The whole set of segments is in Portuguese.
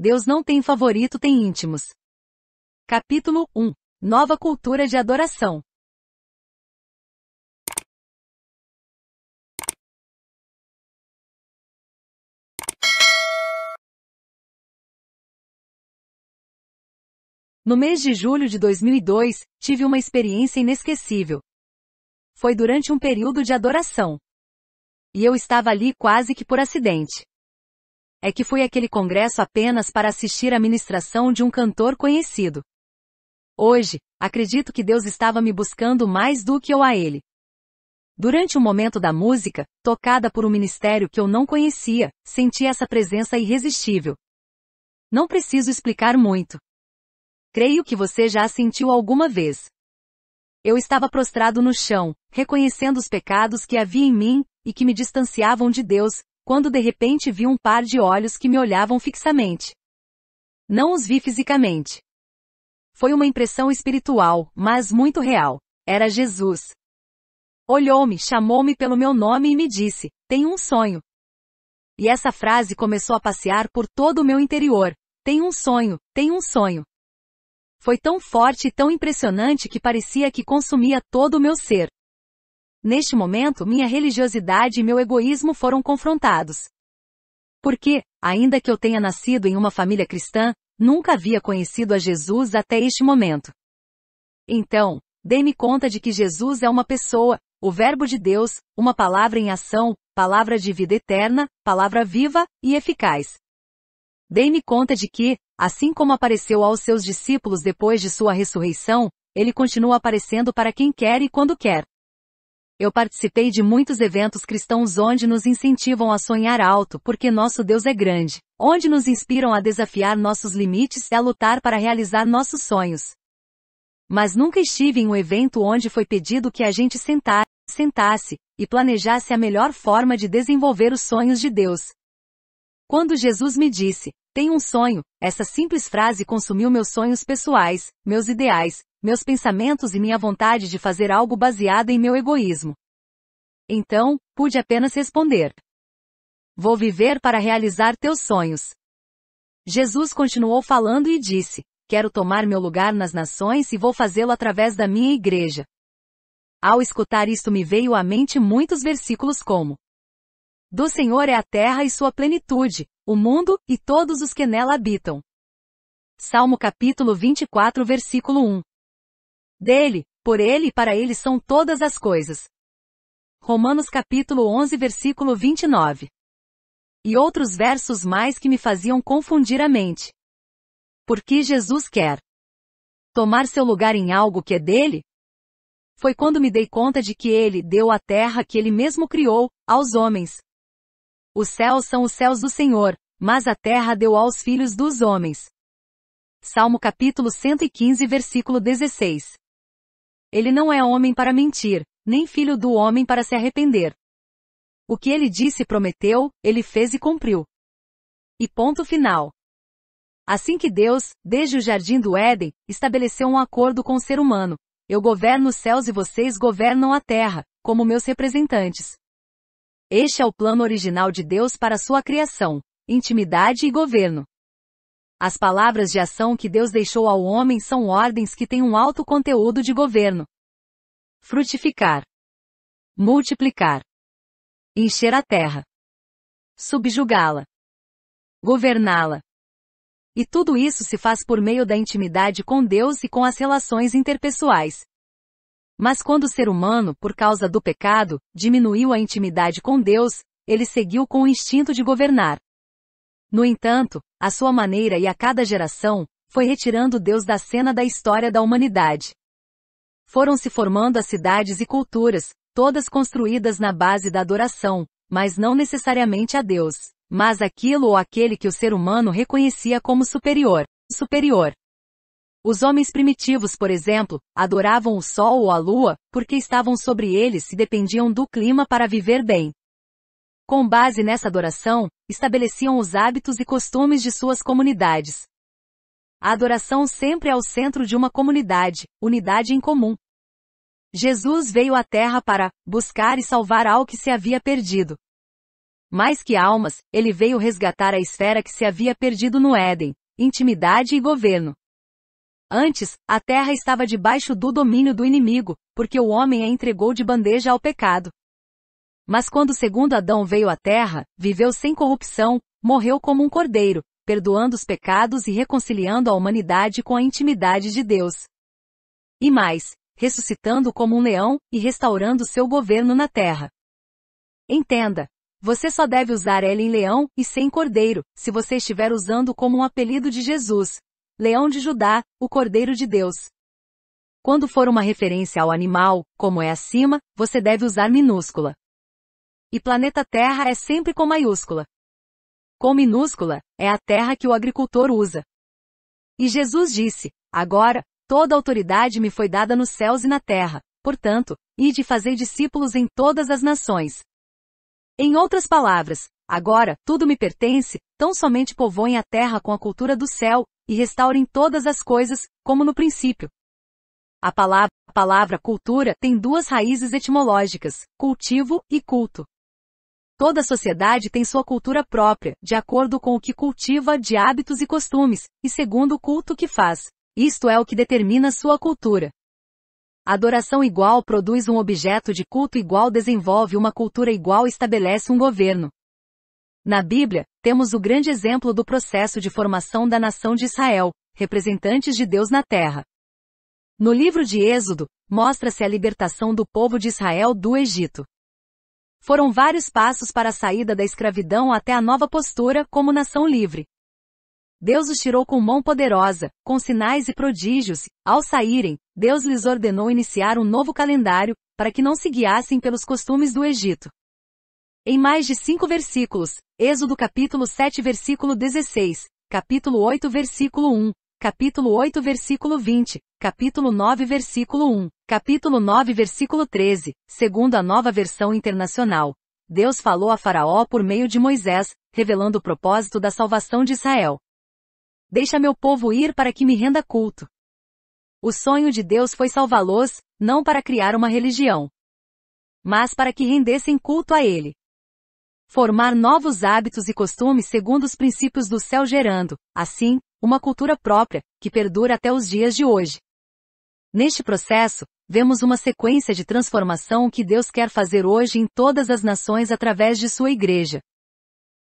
Deus não tem favorito, tem íntimos. Capítulo 1 Nova cultura de adoração. No mês de julho de 2002, tive uma experiência inesquecível. Foi durante um período de adoração. E eu estava ali quase que por acidente é que fui aquele congresso apenas para assistir à ministração de um cantor conhecido. Hoje, acredito que Deus estava me buscando mais do que eu a ele. Durante um momento da música, tocada por um ministério que eu não conhecia, senti essa presença irresistível. Não preciso explicar muito. Creio que você já a sentiu alguma vez. Eu estava prostrado no chão, reconhecendo os pecados que havia em mim e que me distanciavam de Deus, quando de repente vi um par de olhos que me olhavam fixamente. Não os vi fisicamente. Foi uma impressão espiritual, mas muito real. Era Jesus. Olhou-me, chamou-me pelo meu nome e me disse: Tenho um sonho. E essa frase começou a passear por todo o meu interior. Tenho um sonho, tenho um sonho. Foi tão forte e tão impressionante que parecia que consumia todo o meu ser. Neste momento minha religiosidade e meu egoísmo foram confrontados. Porque, ainda que eu tenha nascido em uma família cristã, nunca havia conhecido a Jesus até este momento. Então, dei-me conta de que Jesus é uma pessoa, o Verbo de Deus, uma palavra em ação, palavra de vida eterna, palavra viva e eficaz. Dei-me conta de que, assim como apareceu aos seus discípulos depois de sua ressurreição, ele continua aparecendo para quem quer e quando quer. Eu participei de muitos eventos cristãos onde nos incentivam a sonhar alto porque nosso Deus é grande, onde nos inspiram a desafiar nossos limites e a lutar para realizar nossos sonhos. Mas nunca estive em um evento onde foi pedido que a gente sentar, sentasse e planejasse a melhor forma de desenvolver os sonhos de Deus. Quando Jesus me disse, tenho um sonho, essa simples frase consumiu meus sonhos pessoais, meus ideais, meus pensamentos e minha vontade de fazer algo baseada em meu egoísmo. Então, pude apenas responder: Vou viver para realizar teus sonhos. Jesus continuou falando e disse: Quero tomar meu lugar nas nações e vou fazê-lo através da minha igreja. Ao escutar isto me veio à mente muitos versículos como: Do Senhor é a terra e sua plenitude, o mundo e todos os que nela habitam. Salmo capítulo 24 versículo 1. Dele, por ele e para ele são todas as coisas. Romanos capítulo 11 versículo 29. E outros versos mais que me faziam confundir a mente. Porque Jesus quer tomar seu lugar em algo que é dele? Foi quando me dei conta de que ele deu a terra que ele mesmo criou, aos homens. Os céus são os céus do Senhor, mas a terra deu aos filhos dos homens. Salmo capítulo 115 versículo 16. Ele não é homem para mentir, nem filho do homem para se arrepender. O que ele disse e prometeu, ele fez e cumpriu. E ponto final. Assim que Deus, desde o jardim do Éden, estabeleceu um acordo com o ser humano, eu governo os céus e vocês governam a terra, como meus representantes. Este é o plano original de Deus para sua criação: intimidade e governo. As palavras de ação que Deus deixou ao homem são ordens que têm um alto conteúdo de governo. Frutificar. Multiplicar. Encher a terra. Subjugá-la. Governá-la. E tudo isso se faz por meio da intimidade com Deus e com as relações interpessoais. Mas quando o ser humano, por causa do pecado, diminuiu a intimidade com Deus, ele seguiu com o instinto de governar. No entanto, a sua maneira e a cada geração, foi retirando Deus da cena da história da humanidade. Foram se formando as cidades e culturas, todas construídas na base da adoração, mas não necessariamente a Deus, mas aquilo ou aquele que o ser humano reconhecia como superior, superior. Os homens primitivos, por exemplo, adoravam o sol ou a lua, porque estavam sobre eles e dependiam do clima para viver bem. Com base nessa adoração, estabeleciam os hábitos e costumes de suas comunidades. A adoração sempre é o centro de uma comunidade, unidade em comum. Jesus veio à Terra para buscar e salvar ao que se havia perdido. Mais que almas, ele veio resgatar a esfera que se havia perdido no Éden, intimidade e governo. Antes, a terra estava debaixo do domínio do inimigo, porque o homem a entregou de bandeja ao pecado. Mas quando o segundo Adão veio à terra, viveu sem corrupção, morreu como um cordeiro, perdoando os pecados e reconciliando a humanidade com a intimidade de Deus. E mais, ressuscitando como um leão e restaurando seu governo na terra. Entenda, você só deve usar L em leão e sem cordeiro, se você estiver usando como um apelido de Jesus. Leão de Judá, o Cordeiro de Deus. Quando for uma referência ao animal, como é acima, você deve usar minúscula. E planeta Terra é sempre com maiúscula. Com minúscula, é a terra que o agricultor usa. E Jesus disse: Agora, toda autoridade me foi dada nos céus e na terra, portanto, ide fazer discípulos em todas as nações. Em outras palavras, agora, tudo me pertence, tão somente povoem a terra com a cultura do céu, e restaurem todas as coisas, como no princípio. A palavra, a palavra cultura tem duas raízes etimológicas, cultivo e culto. Toda sociedade tem sua cultura própria, de acordo com o que cultiva de hábitos e costumes, e segundo o culto que faz. Isto é o que determina sua cultura. Adoração igual produz um objeto de culto igual, desenvolve uma cultura igual, estabelece um governo. Na Bíblia, temos o grande exemplo do processo de formação da nação de Israel, representantes de Deus na terra. No livro de Êxodo, mostra-se a libertação do povo de Israel do Egito. Foram vários passos para a saída da escravidão até a nova postura como nação livre. Deus os tirou com mão poderosa, com sinais e prodígios. Ao saírem, Deus lhes ordenou iniciar um novo calendário, para que não se guiassem pelos costumes do Egito. Em mais de cinco versículos, Êxodo capítulo 7 versículo 16, capítulo 8 versículo 1, capítulo 8 versículo 20, capítulo 9 versículo 1, capítulo 9 versículo 13, segundo a nova versão internacional. Deus falou a Faraó por meio de Moisés, revelando o propósito da salvação de Israel. Deixa meu povo ir para que me renda culto. O sonho de Deus foi salvá-los, não para criar uma religião, mas para que rendessem culto a Ele. Formar novos hábitos e costumes segundo os princípios do céu gerando, assim, uma cultura própria, que perdura até os dias de hoje. Neste processo, vemos uma sequência de transformação que Deus quer fazer hoje em todas as nações através de sua igreja.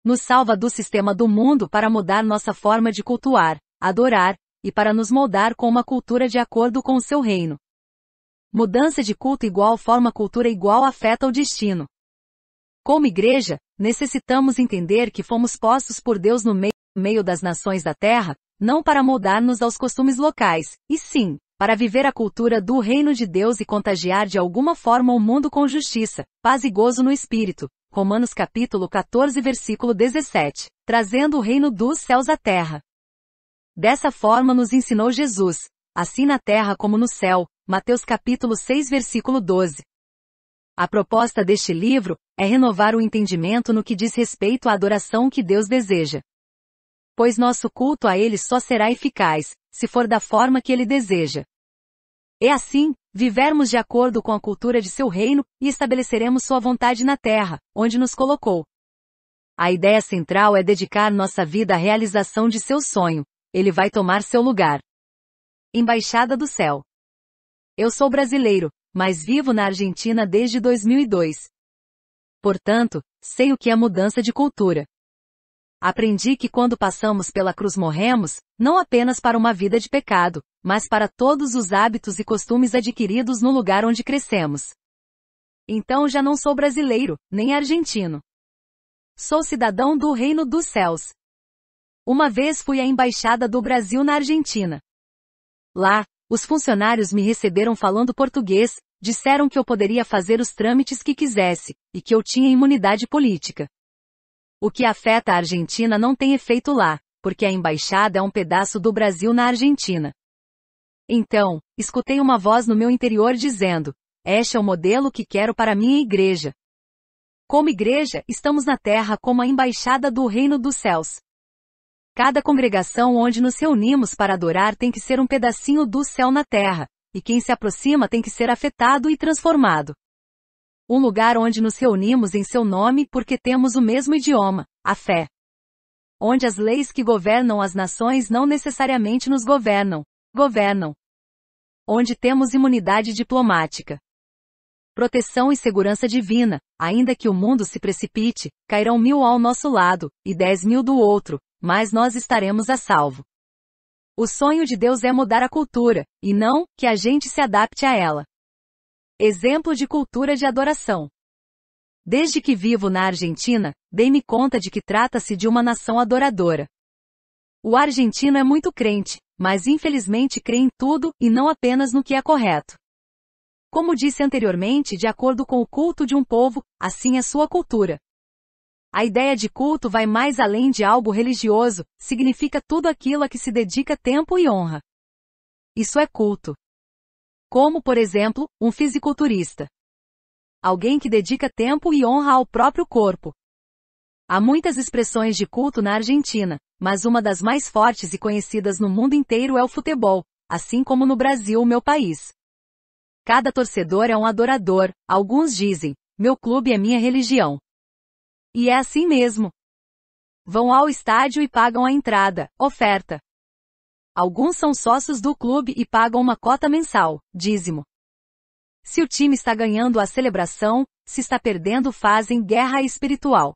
Nos salva do sistema do mundo para mudar nossa forma de cultuar, adorar, e para nos moldar com uma cultura de acordo com o seu reino. Mudança de culto igual forma cultura igual afeta o destino. Como igreja, necessitamos entender que fomos postos por Deus no meio meio das nações da terra, não para moldar-nos aos costumes locais, e sim, para viver a cultura do reino de Deus e contagiar de alguma forma o mundo com justiça, paz e gozo no espírito. Romanos capítulo 14 versículo 17, trazendo o reino dos céus à terra. Dessa forma nos ensinou Jesus, assim na terra como no céu. Mateus capítulo 6 versículo 12. A proposta deste livro é renovar o entendimento no que diz respeito à adoração que Deus deseja, pois nosso culto a ele só será eficaz, se for da forma que ele deseja. É assim, vivermos de acordo com a cultura de seu reino, e estabeleceremos sua vontade na terra, onde nos colocou. A ideia central é dedicar nossa vida à realização de seu sonho. Ele vai tomar seu lugar. Embaixada do Céu. Eu sou brasileiro, mas vivo na Argentina desde 2002. Portanto, sei o que é mudança de cultura. Aprendi que quando passamos pela cruz morremos, não apenas para uma vida de pecado, mas para todos os hábitos e costumes adquiridos no lugar onde crescemos. Então já não sou brasileiro, nem argentino. Sou cidadão do Reino dos Céus. Uma vez fui à Embaixada do Brasil na Argentina. Lá, os funcionários me receberam falando português, disseram que eu poderia fazer os trâmites que quisesse, e que eu tinha imunidade política. O que afeta a Argentina não tem efeito lá, porque a embaixada é um pedaço do Brasil na Argentina. Então, escutei uma voz no meu interior dizendo: Este é o modelo que quero para minha igreja. Como igreja, estamos na terra como a embaixada do reino dos céus. Cada congregação onde nos reunimos para adorar tem que ser um pedacinho do céu na terra, e quem se aproxima tem que ser afetado e transformado um lugar onde nos reunimos em seu nome porque temos o mesmo idioma, a fé. Onde as leis que governam as nações não necessariamente nos governam, governam. Onde temos imunidade diplomática. Proteção e segurança divina, ainda que o mundo se precipite, cairão mil ao nosso lado, e dez mil do outro, mas nós estaremos a salvo. O sonho de Deus é mudar a cultura, e não que a gente se adapte a ela. Exemplo de cultura de adoração. Desde que vivo na Argentina, dei-me conta de que trata-se de uma nação adoradora. O argentino é muito crente, mas infelizmente crê em tudo, e não apenas no que é correto. Como disse anteriormente, de acordo com o culto de um povo, assim é sua cultura. A ideia de culto vai mais além de algo religioso, significa tudo aquilo a que se dedica tempo e honra. Isso é culto como, por exemplo, um fisiculturista. Alguém que dedica tempo e honra ao próprio corpo. Há muitas expressões de culto na Argentina, mas uma das mais fortes e conhecidas no mundo inteiro é o futebol, assim como no Brasil, meu país. Cada torcedor é um adorador, alguns dizem, meu clube é minha religião. E é assim mesmo. Vão ao estádio e pagam a entrada, oferta, Alguns são sócios do clube e pagam uma cota mensal, dízimo. Se o time está ganhando a celebração, se está perdendo fazem guerra espiritual.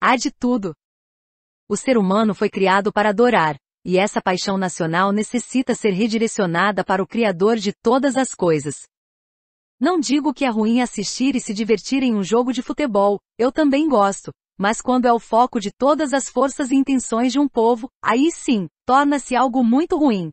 Há de tudo. O ser humano foi criado para adorar, e essa paixão nacional necessita ser redirecionada para o Criador de todas as coisas. Não digo que é ruim assistir e se divertir em um jogo de futebol, eu também gosto, mas quando é o foco de todas as forças e intenções de um povo, aí sim, torna-se algo muito ruim.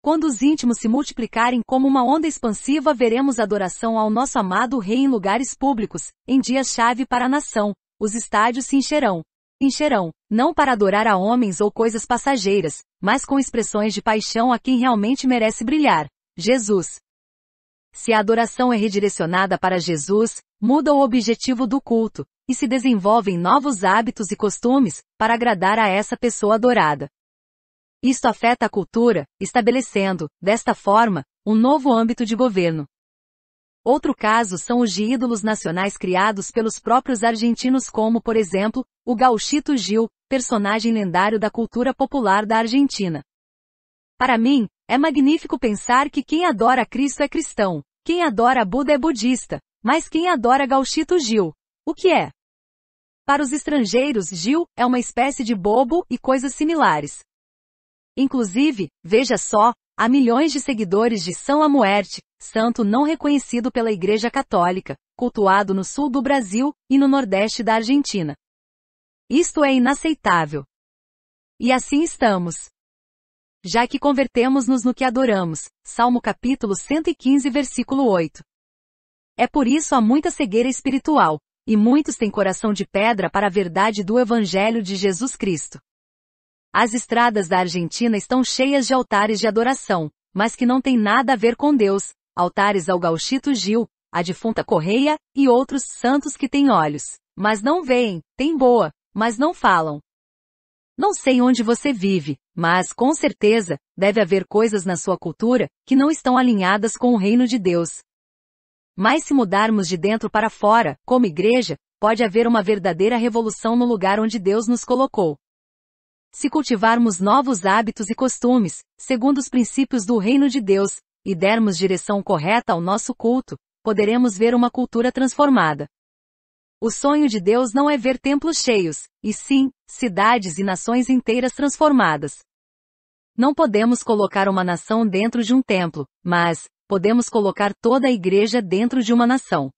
Quando os íntimos se multiplicarem como uma onda expansiva, veremos adoração ao nosso amado Rei em lugares públicos, em dias-chave para a nação. Os estádios se encherão. Encherão, não para adorar a homens ou coisas passageiras, mas com expressões de paixão a quem realmente merece brilhar. Jesus, se a adoração é redirecionada para Jesus, muda o objetivo do culto, e se desenvolvem novos hábitos e costumes para agradar a essa pessoa adorada. Isto afeta a cultura, estabelecendo, desta forma, um novo âmbito de governo. Outro caso são os de ídolos nacionais criados pelos próprios argentinos como, por exemplo, o gauchito Gil, personagem lendário da cultura popular da Argentina. Para mim, é magnífico pensar que quem adora Cristo é cristão, quem adora Buda é budista, mas quem adora Gauchito Gil. O que é? Para os estrangeiros, Gil é uma espécie de bobo e coisas similares. Inclusive, veja só, há milhões de seguidores de São Amuerte, santo não reconhecido pela Igreja Católica, cultuado no sul do Brasil e no nordeste da Argentina. Isto é inaceitável. E assim estamos já que convertemos-nos no que adoramos. Salmo capítulo 115 versículo 8. É por isso há muita cegueira espiritual, e muitos têm coração de pedra para a verdade do Evangelho de Jesus Cristo. As estradas da Argentina estão cheias de altares de adoração, mas que não têm nada a ver com Deus, altares ao Gauchito Gil, a defunta Correia, e outros santos que têm olhos, mas não veem, têm boa, mas não falam, não sei onde você vive, mas, com certeza, deve haver coisas na sua cultura que não estão alinhadas com o reino de Deus. Mas se mudarmos de dentro para fora, como igreja, pode haver uma verdadeira revolução no lugar onde Deus nos colocou. Se cultivarmos novos hábitos e costumes, segundo os princípios do reino de Deus, e dermos direção correta ao nosso culto, poderemos ver uma cultura transformada. O sonho de Deus não é ver templos cheios, e sim, cidades e nações inteiras transformadas. Não podemos colocar uma nação dentro de um templo, mas, podemos colocar toda a igreja dentro de uma nação.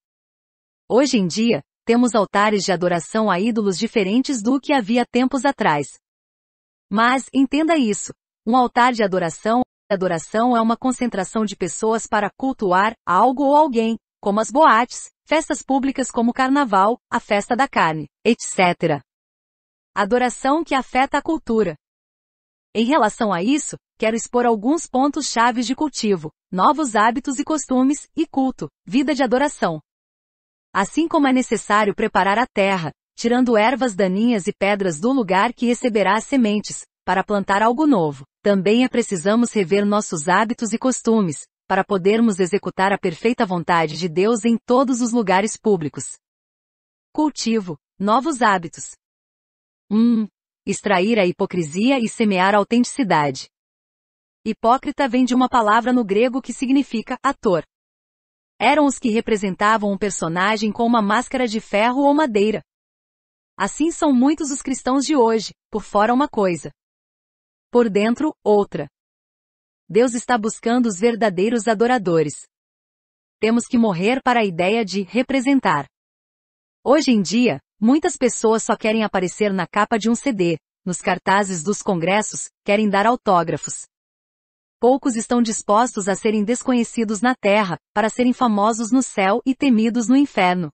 Hoje em dia, temos altares de adoração a ídolos diferentes do que havia tempos atrás. Mas, entenda isso. Um altar de adoração, adoração é uma concentração de pessoas para cultuar algo ou alguém, como as boates, festas públicas como carnaval, a festa da carne, etc. Adoração que afeta a cultura. Em relação a isso, quero expor alguns pontos chaves de cultivo, novos hábitos e costumes, e culto, vida de adoração. Assim como é necessário preparar a terra, tirando ervas daninhas e pedras do lugar que receberá as sementes, para plantar algo novo, também é precisamos rever nossos hábitos e costumes, para podermos executar a perfeita vontade de Deus em todos os lugares públicos. Cultivo. Novos hábitos. 1. Um, extrair a hipocrisia e semear a autenticidade. Hipócrita vem de uma palavra no grego que significa ator. Eram os que representavam um personagem com uma máscara de ferro ou madeira. Assim são muitos os cristãos de hoje, por fora uma coisa. Por dentro, outra. Deus está buscando os verdadeiros adoradores. Temos que morrer para a ideia de representar. Hoje em dia, muitas pessoas só querem aparecer na capa de um CD, nos cartazes dos congressos, querem dar autógrafos. Poucos estão dispostos a serem desconhecidos na terra, para serem famosos no céu e temidos no inferno.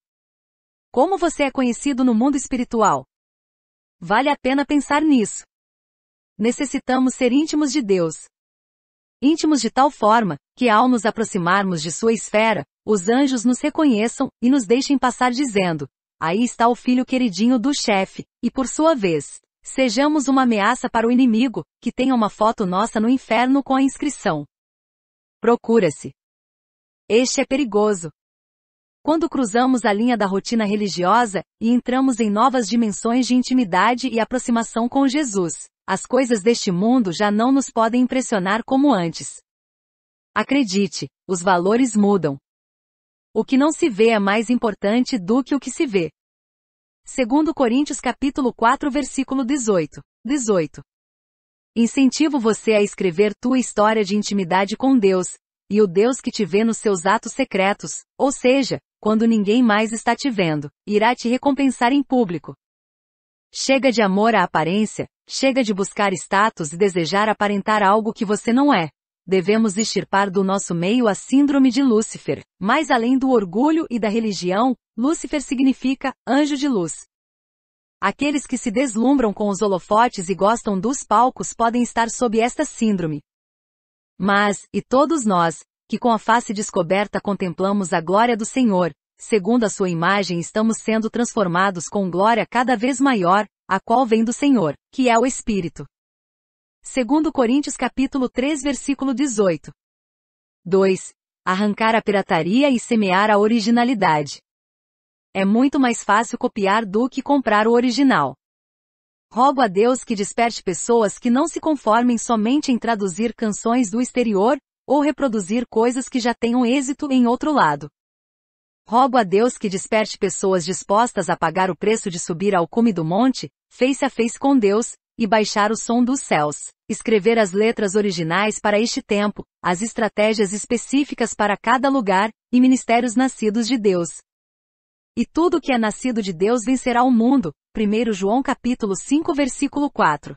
Como você é conhecido no mundo espiritual? Vale a pena pensar nisso. Necessitamos ser íntimos de Deus, íntimos de tal forma, que ao nos aproximarmos de sua esfera, os anjos nos reconheçam e nos deixem passar dizendo: Aí está o filho queridinho do chefe, e por sua vez, sejamos uma ameaça para o inimigo, que tenha uma foto nossa no inferno com a inscrição. Procura-se. Este é perigoso. Quando cruzamos a linha da rotina religiosa e entramos em novas dimensões de intimidade e aproximação com Jesus, as coisas deste mundo já não nos podem impressionar como antes. Acredite, os valores mudam. O que não se vê é mais importante do que o que se vê. Segundo Coríntios capítulo 4 versículo 18. 18. Incentivo você a escrever tua história de intimidade com Deus, e o Deus que te vê nos seus atos secretos, ou seja, quando ninguém mais está te vendo, irá te recompensar em público. Chega de amor à aparência, Chega de buscar status e desejar aparentar algo que você não é. Devemos extirpar do nosso meio a síndrome de Lúcifer. Mais além do orgulho e da religião, Lúcifer significa anjo de luz. Aqueles que se deslumbram com os holofotes e gostam dos palcos podem estar sob esta síndrome. Mas, e todos nós, que com a face descoberta contemplamos a glória do Senhor, segundo a sua imagem estamos sendo transformados com glória cada vez maior, a qual vem do Senhor, que é o Espírito. Segundo Coríntios capítulo 3 versículo 18. 2. Arrancar a pirataria e semear a originalidade. É muito mais fácil copiar do que comprar o original. Rogo a Deus que desperte pessoas que não se conformem somente em traduzir canções do exterior, ou reproduzir coisas que já tenham êxito em outro lado. Rogo a Deus que desperte pessoas dispostas a pagar o preço de subir ao cume do monte, face a face com Deus, e baixar o som dos céus. Escrever as letras originais para este tempo, as estratégias específicas para cada lugar, e ministérios nascidos de Deus. E tudo que é nascido de Deus vencerá o mundo. 1 João capítulo 5 versículo 4.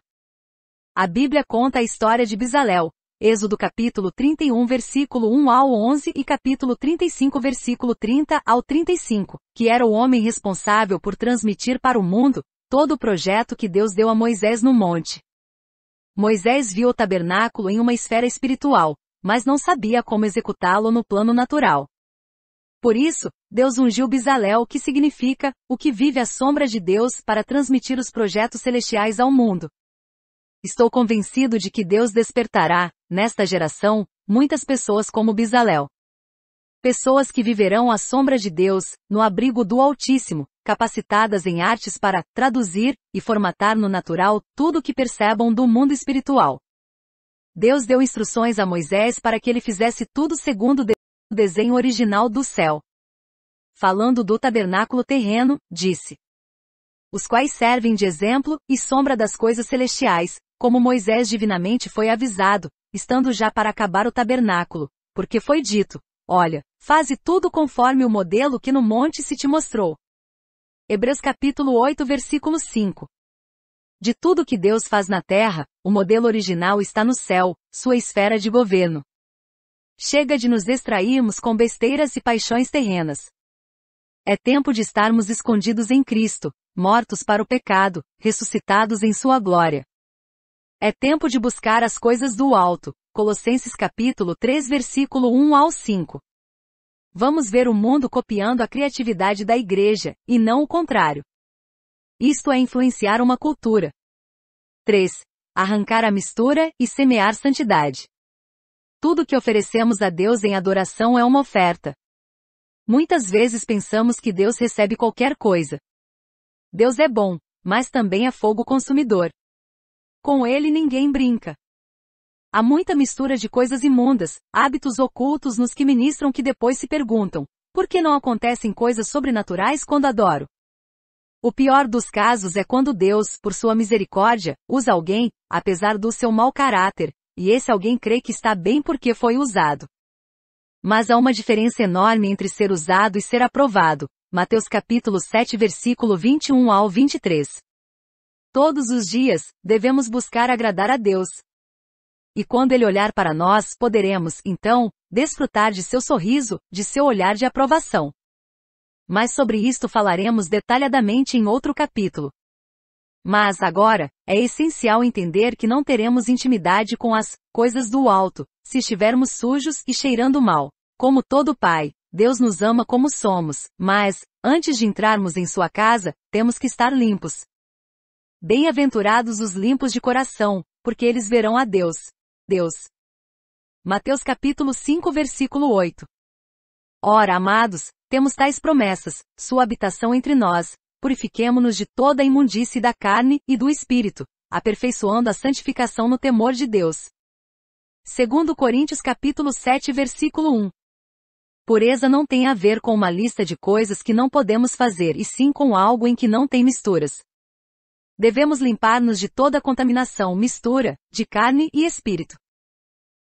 A Bíblia conta a história de Bezalel, Êxodo capítulo 31 versículo 1 ao 11 e capítulo 35 versículo 30 ao 35, que era o homem responsável por transmitir para o mundo todo o projeto que Deus deu a Moisés no monte. Moisés viu o tabernáculo em uma esfera espiritual, mas não sabia como executá-lo no plano natural. Por isso, Deus ungiu Bezalel, que significa o que vive à sombra de Deus, para transmitir os projetos celestiais ao mundo. Estou convencido de que Deus despertará nesta geração, muitas pessoas como Bezalel. Pessoas que viverão à sombra de Deus, no abrigo do Altíssimo, capacitadas em artes para traduzir e formatar no natural tudo o que percebam do mundo espiritual. Deus deu instruções a Moisés para que ele fizesse tudo segundo o desenho original do céu. Falando do tabernáculo terreno, disse: Os quais servem de exemplo e sombra das coisas celestiais, como Moisés divinamente foi avisado, estando já para acabar o tabernáculo, porque foi dito: Olha, faze tudo conforme o modelo que no monte se te mostrou. Hebreus capítulo 8, versículo 5. De tudo que Deus faz na terra, o modelo original está no céu, sua esfera de governo. Chega de nos distrairmos com besteiras e paixões terrenas. É tempo de estarmos escondidos em Cristo, mortos para o pecado, ressuscitados em sua glória. É tempo de buscar as coisas do alto. Colossenses capítulo 3 versículo 1 ao 5. Vamos ver o mundo copiando a criatividade da igreja, e não o contrário. Isto é influenciar uma cultura. 3. Arrancar a mistura e semear santidade. Tudo que oferecemos a Deus em adoração é uma oferta. Muitas vezes pensamos que Deus recebe qualquer coisa. Deus é bom, mas também é fogo consumidor. Com ele ninguém brinca. Há muita mistura de coisas imundas, hábitos ocultos nos que ministram que depois se perguntam: por que não acontecem coisas sobrenaturais quando adoro? O pior dos casos é quando Deus, por sua misericórdia, usa alguém, apesar do seu mau caráter, e esse alguém crê que está bem porque foi usado. Mas há uma diferença enorme entre ser usado e ser aprovado. Mateus capítulo 7 versículo 21 ao 23. Todos os dias, devemos buscar agradar a Deus. E quando Ele olhar para nós, poderemos, então, desfrutar de seu sorriso, de seu olhar de aprovação. Mas sobre isto falaremos detalhadamente em outro capítulo. Mas agora, é essencial entender que não teremos intimidade com as coisas do alto, se estivermos sujos e cheirando mal. Como todo pai, Deus nos ama como somos, mas, antes de entrarmos em sua casa, temos que estar limpos, Bem-aventurados os limpos de coração, porque eles verão a Deus. Deus. Mateus capítulo 5 versículo 8. Ora, amados, temos tais promessas, sua habitação entre nós, purifiquemo-nos de toda a imundície da carne e do espírito, aperfeiçoando a santificação no temor de Deus. Segundo Coríntios capítulo 7 versículo 1. Pureza não tem a ver com uma lista de coisas que não podemos fazer e sim com algo em que não tem misturas, Devemos limpar-nos de toda contaminação, mistura, de carne e espírito.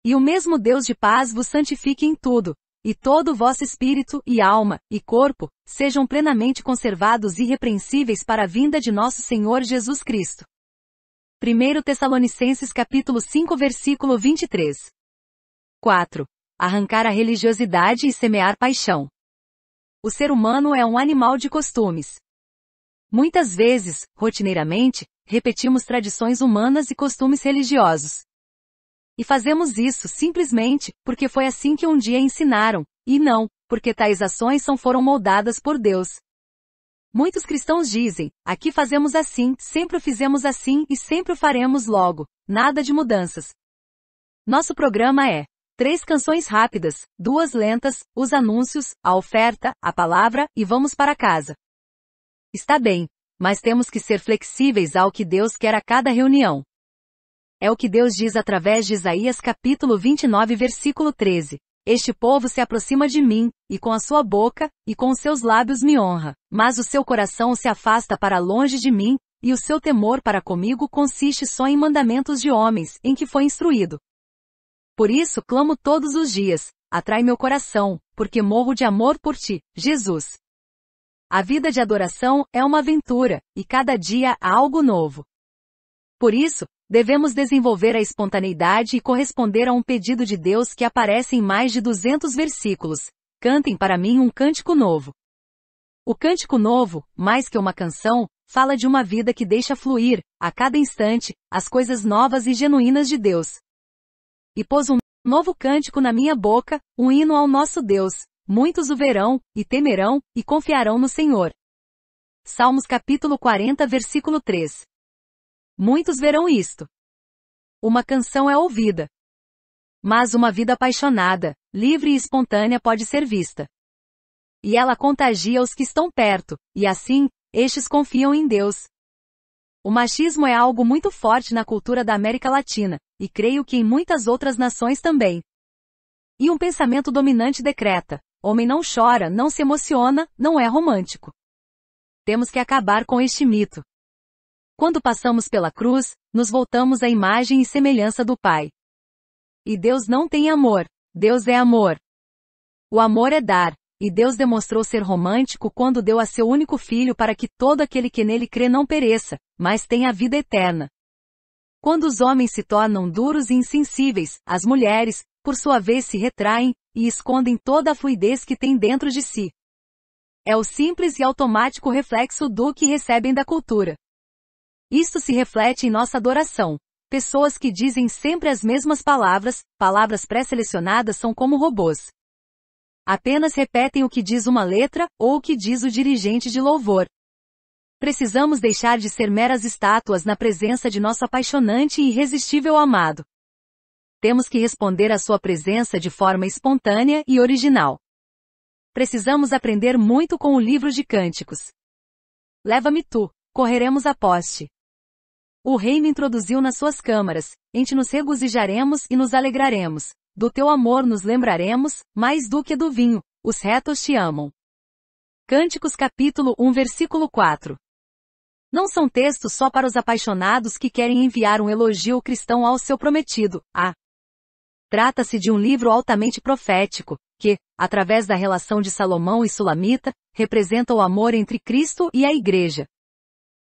E o mesmo Deus de paz vos santifique em tudo, e todo o vosso espírito, e alma, e corpo, sejam plenamente conservados irrepreensíveis para a vinda de nosso Senhor Jesus Cristo. 1 Tessalonicenses capítulo 5 versículo 23. 4. Arrancar a religiosidade e semear paixão. O ser humano é um animal de costumes. Muitas vezes, rotineiramente, repetimos tradições humanas e costumes religiosos. E fazemos isso simplesmente porque foi assim que um dia ensinaram, e não, porque tais ações são foram moldadas por Deus. Muitos cristãos dizem, aqui fazemos assim, sempre o fizemos assim e sempre o faremos logo, nada de mudanças. Nosso programa é três canções rápidas, duas lentas, os anúncios, a oferta, a palavra e vamos para casa. Está bem, mas temos que ser flexíveis ao que Deus quer a cada reunião. É o que Deus diz através de Isaías capítulo 29 versículo 13. Este povo se aproxima de mim, e com a sua boca, e com os seus lábios me honra, mas o seu coração se afasta para longe de mim, e o seu temor para comigo consiste só em mandamentos de homens, em que foi instruído. Por isso clamo todos os dias, atrai meu coração, porque morro de amor por ti, Jesus. A vida de adoração é uma aventura, e cada dia há algo novo. Por isso, devemos desenvolver a espontaneidade e corresponder a um pedido de Deus que aparece em mais de 200 versículos. Cantem para mim um cântico novo. O cântico novo, mais que uma canção, fala de uma vida que deixa fluir, a cada instante, as coisas novas e genuínas de Deus. E pôs um novo cântico na minha boca, um hino ao nosso Deus muitos o verão, e temerão, e confiarão no Senhor. Salmos capítulo 40 versículo 3. Muitos verão isto. Uma canção é ouvida. Mas uma vida apaixonada, livre e espontânea pode ser vista. E ela contagia os que estão perto, e assim, estes confiam em Deus. O machismo é algo muito forte na cultura da América Latina, e creio que em muitas outras nações também. E um pensamento dominante decreta: Homem não chora, não se emociona, não é romântico. Temos que acabar com este mito. Quando passamos pela cruz, nos voltamos à imagem e semelhança do Pai. E Deus não tem amor, Deus é amor. O amor é dar, e Deus demonstrou ser romântico quando deu a seu único filho para que todo aquele que nele crê não pereça, mas tenha a vida eterna. Quando os homens se tornam duros e insensíveis, as mulheres, por sua vez, se retraem, e escondem toda a fluidez que têm dentro de si. É o simples e automático reflexo do que recebem da cultura. Isto se reflete em nossa adoração. Pessoas que dizem sempre as mesmas palavras, palavras pré-selecionadas são como robôs. Apenas repetem o que diz uma letra ou o que diz o dirigente de louvor. Precisamos deixar de ser meras estátuas na presença de nosso apaixonante e irresistível amado temos que responder à sua presença de forma espontânea e original. Precisamos aprender muito com o livro de cânticos. Leva-me tu, correremos a poste. O rei me introduziu nas suas câmaras, em te nos regozijaremos e nos alegraremos, do teu amor nos lembraremos, mais do que do vinho, os retos te amam. Cânticos capítulo 1 versículo 4. Não são textos só para os apaixonados que querem enviar um elogio cristão ao seu prometido, a ah, Trata-se de um livro altamente profético, que, através da relação de Salomão e Sulamita, representa o amor entre Cristo e a Igreja.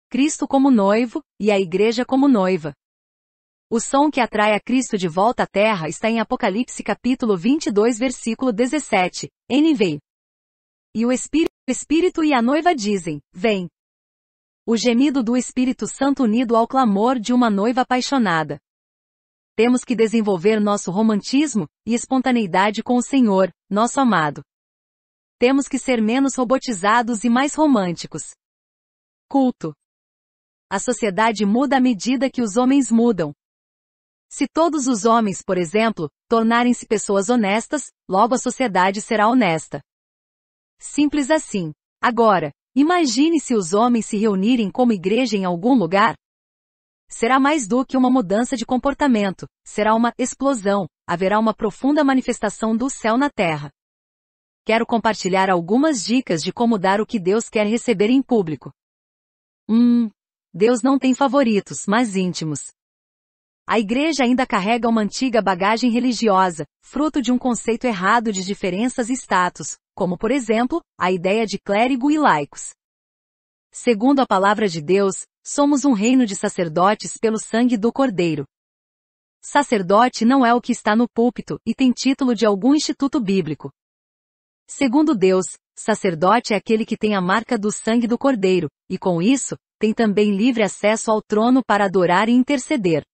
Cristo como noivo, e a Igreja como noiva. O som que atrai a Cristo de volta à Terra está em Apocalipse capítulo 22 versículo 17, NV. E o Espírito, o Espírito e a noiva dizem, vem. O gemido do Espírito Santo unido ao clamor de uma noiva apaixonada temos que desenvolver nosso romantismo e espontaneidade com o Senhor, nosso amado. Temos que ser menos robotizados e mais românticos. Culto. A sociedade muda à medida que os homens mudam. Se todos os homens, por exemplo, tornarem-se pessoas honestas, logo a sociedade será honesta. Simples assim. Agora, imagine se os homens se reunirem como igreja em algum lugar, Será mais do que uma mudança de comportamento, será uma explosão, haverá uma profunda manifestação do céu na terra. Quero compartilhar algumas dicas de como dar o que Deus quer receber em público. Hum, Deus não tem favoritos, mas íntimos. A igreja ainda carrega uma antiga bagagem religiosa, fruto de um conceito errado de diferenças e status, como por exemplo, a ideia de clérigo e laicos. Segundo a palavra de Deus, Somos um reino de sacerdotes pelo sangue do Cordeiro. Sacerdote não é o que está no púlpito e tem título de algum instituto bíblico. Segundo Deus, sacerdote é aquele que tem a marca do sangue do Cordeiro, e com isso, tem também livre acesso ao trono para adorar e interceder.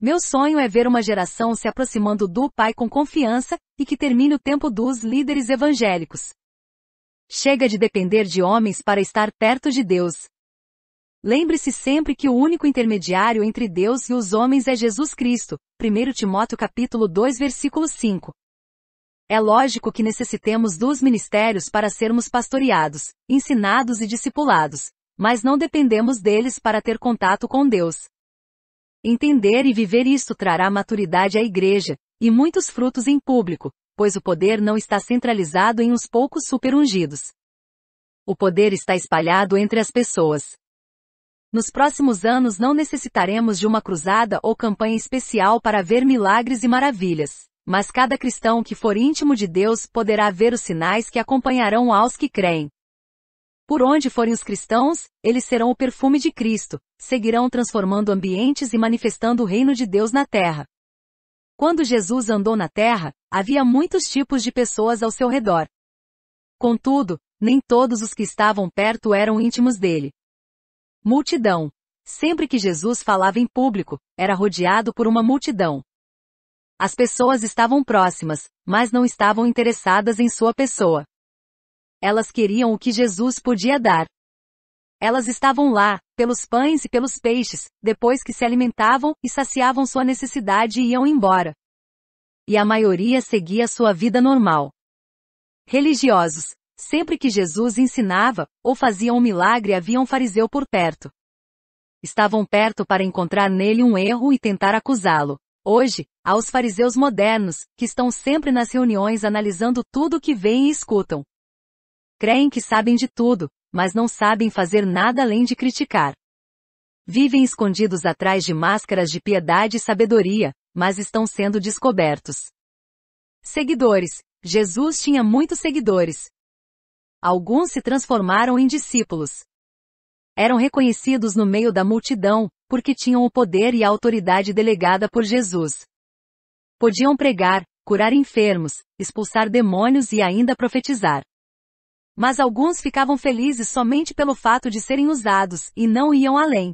Meu sonho é ver uma geração se aproximando do Pai com confiança e que termine o tempo dos líderes evangélicos. Chega de depender de homens para estar perto de Deus, Lembre-se sempre que o único intermediário entre Deus e os homens é Jesus Cristo. 1 Timóteo capítulo 2 versículo 5. É lógico que necessitemos dos ministérios para sermos pastoreados, ensinados e discipulados, mas não dependemos deles para ter contato com Deus. Entender e viver isto trará maturidade à igreja, e muitos frutos em público, pois o poder não está centralizado em uns poucos superungidos. O poder está espalhado entre as pessoas. Nos próximos anos não necessitaremos de uma cruzada ou campanha especial para ver milagres e maravilhas, mas cada cristão que for íntimo de Deus poderá ver os sinais que acompanharão aos que creem. Por onde forem os cristãos, eles serão o perfume de Cristo, seguirão transformando ambientes e manifestando o reino de Deus na terra. Quando Jesus andou na terra, havia muitos tipos de pessoas ao seu redor. Contudo, nem todos os que estavam perto eram íntimos dele. Multidão. Sempre que Jesus falava em público, era rodeado por uma multidão. As pessoas estavam próximas, mas não estavam interessadas em sua pessoa. Elas queriam o que Jesus podia dar. Elas estavam lá, pelos pães e pelos peixes, depois que se alimentavam e saciavam sua necessidade e iam embora. E a maioria seguia sua vida normal. Religiosos, Sempre que Jesus ensinava, ou fazia um milagre havia um fariseu por perto. Estavam perto para encontrar nele um erro e tentar acusá-lo. Hoje, há os fariseus modernos, que estão sempre nas reuniões analisando tudo o que veem e escutam. Creem que sabem de tudo, mas não sabem fazer nada além de criticar. Vivem escondidos atrás de máscaras de piedade e sabedoria, mas estão sendo descobertos. Seguidores. Jesus tinha muitos seguidores, Alguns se transformaram em discípulos. Eram reconhecidos no meio da multidão, porque tinham o poder e a autoridade delegada por Jesus. Podiam pregar, curar enfermos, expulsar demônios e ainda profetizar. Mas alguns ficavam felizes somente pelo fato de serem usados, e não iam além.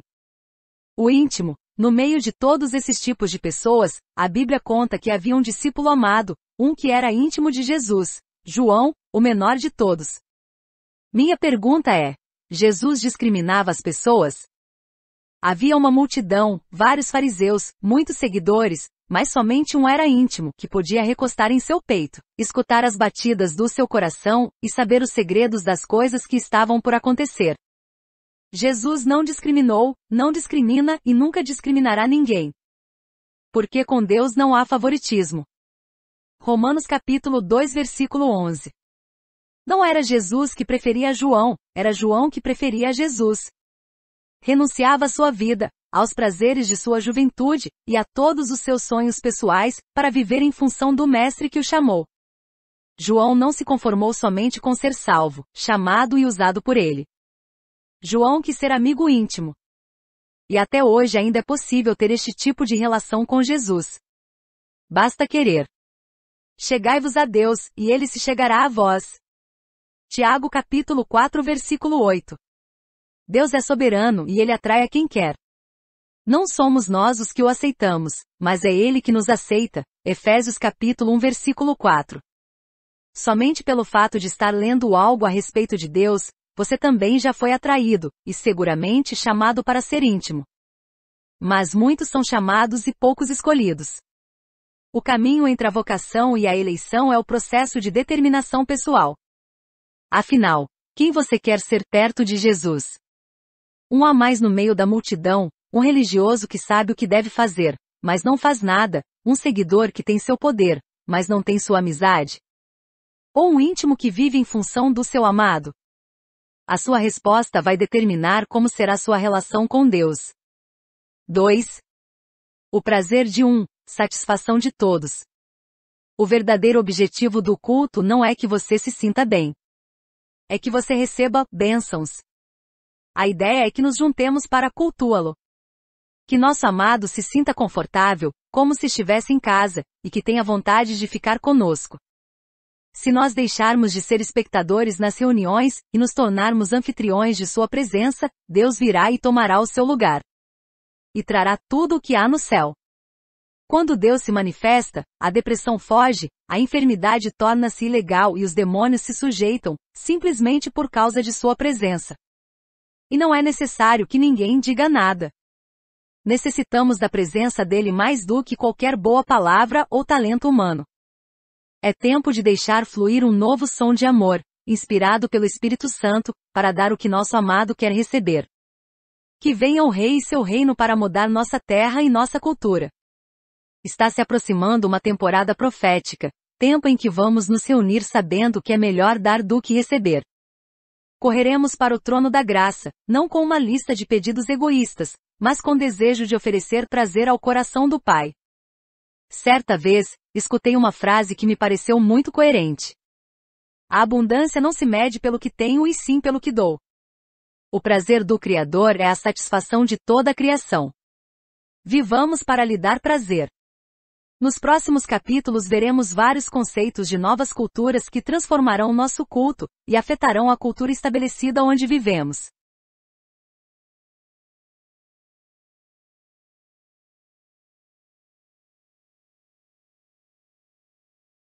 O íntimo, no meio de todos esses tipos de pessoas, a Bíblia conta que havia um discípulo amado, um que era íntimo de Jesus, João, o menor de todos, minha pergunta é: Jesus discriminava as pessoas? Havia uma multidão, vários fariseus, muitos seguidores, mas somente um era íntimo, que podia recostar em seu peito, escutar as batidas do seu coração e saber os segredos das coisas que estavam por acontecer. Jesus não discriminou, não discrimina e nunca discriminará ninguém. Porque com Deus não há favoritismo. Romanos capítulo 2 versículo 11. Não era Jesus que preferia João, era João que preferia Jesus. Renunciava à sua vida, aos prazeres de sua juventude e a todos os seus sonhos pessoais para viver em função do Mestre que o chamou. João não se conformou somente com ser salvo, chamado e usado por ele. João quis ser amigo íntimo. E até hoje ainda é possível ter este tipo de relação com Jesus. Basta querer. Chegai-vos a Deus, e ele se chegará a vós. Tiago capítulo 4 versículo 8. Deus é soberano e ele atrai a quem quer. Não somos nós os que o aceitamos, mas é ele que nos aceita. Efésios capítulo 1 versículo 4. Somente pelo fato de estar lendo algo a respeito de Deus, você também já foi atraído, e seguramente chamado para ser íntimo. Mas muitos são chamados e poucos escolhidos. O caminho entre a vocação e a eleição é o processo de determinação pessoal. Afinal, quem você quer ser perto de Jesus? Um a mais no meio da multidão, um religioso que sabe o que deve fazer, mas não faz nada, um seguidor que tem seu poder, mas não tem sua amizade? Ou um íntimo que vive em função do seu amado? A sua resposta vai determinar como será sua relação com Deus. 2. O prazer de um, satisfação de todos. O verdadeiro objetivo do culto não é que você se sinta bem é que você receba bênçãos. A ideia é que nos juntemos para cultuá-lo. Que nosso amado se sinta confortável, como se estivesse em casa, e que tenha vontade de ficar conosco. Se nós deixarmos de ser espectadores nas reuniões e nos tornarmos anfitriões de sua presença, Deus virá e tomará o seu lugar. E trará tudo o que há no céu. Quando Deus se manifesta, a depressão foge, a enfermidade torna-se ilegal e os demônios se sujeitam, simplesmente por causa de sua presença. E não é necessário que ninguém diga nada. Necessitamos da presença dele mais do que qualquer boa palavra ou talento humano. É tempo de deixar fluir um novo som de amor, inspirado pelo Espírito Santo, para dar o que nosso amado quer receber. Que venha o Rei e seu reino para mudar nossa terra e nossa cultura. Está se aproximando uma temporada profética, tempo em que vamos nos reunir sabendo que é melhor dar do que receber. Correremos para o trono da graça, não com uma lista de pedidos egoístas, mas com desejo de oferecer prazer ao coração do Pai. Certa vez, escutei uma frase que me pareceu muito coerente. A abundância não se mede pelo que tenho e sim pelo que dou. O prazer do Criador é a satisfação de toda a criação. Vivamos para lhe dar prazer. Nos próximos capítulos veremos vários conceitos de novas culturas que transformarão nosso culto e afetarão a cultura estabelecida onde vivemos.